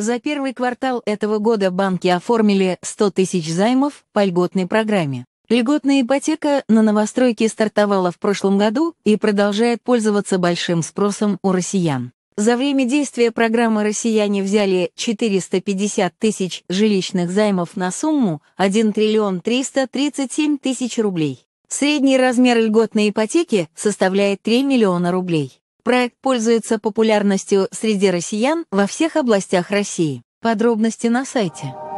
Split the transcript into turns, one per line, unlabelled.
За первый квартал этого года банки оформили 100 тысяч займов по льготной программе. Льготная ипотека на новостройки стартовала в прошлом году и продолжает пользоваться большим спросом у россиян. За время действия программы россияне взяли 450 тысяч жилищных займов на сумму 1 триллион 337 тысяч рублей. Средний размер льготной ипотеки составляет 3 миллиона рублей. Проект пользуется популярностью среди россиян во всех областях России. Подробности на сайте.